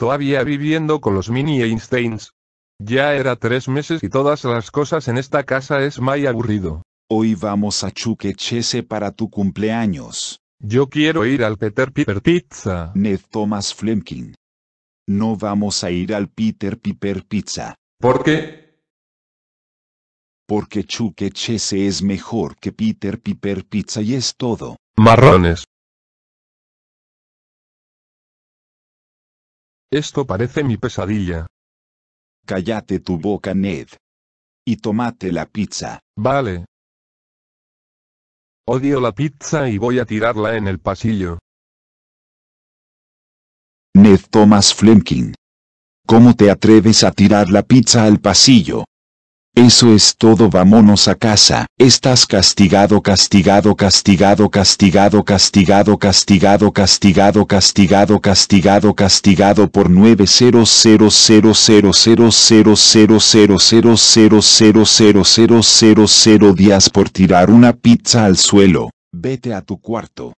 Todavía viviendo con los mini Einsteins. Ya era tres meses y todas las cosas en esta casa es muy aburrido. Hoy vamos a Chuquechese para tu cumpleaños. Yo quiero ir al Peter Piper Pizza. Ned Thomas Flemkin. No vamos a ir al Peter Piper Pizza. ¿Por qué? Porque Chuquechese es mejor que Peter Piper Pizza y es todo. Marrones. Esto parece mi pesadilla. Cállate tu boca, Ned. Y tomate la pizza. Vale. Odio la pizza y voy a tirarla en el pasillo. Ned Thomas Flemkin. ¿Cómo te atreves a tirar la pizza al pasillo? Eso es todo, vámonos a casa. Estás castigado, castigado, castigado, castigado, castigado, castigado, castigado, castigado, castigado, castigado por 90000000000000000 días por tirar una pizza al suelo. Vete a tu cuarto.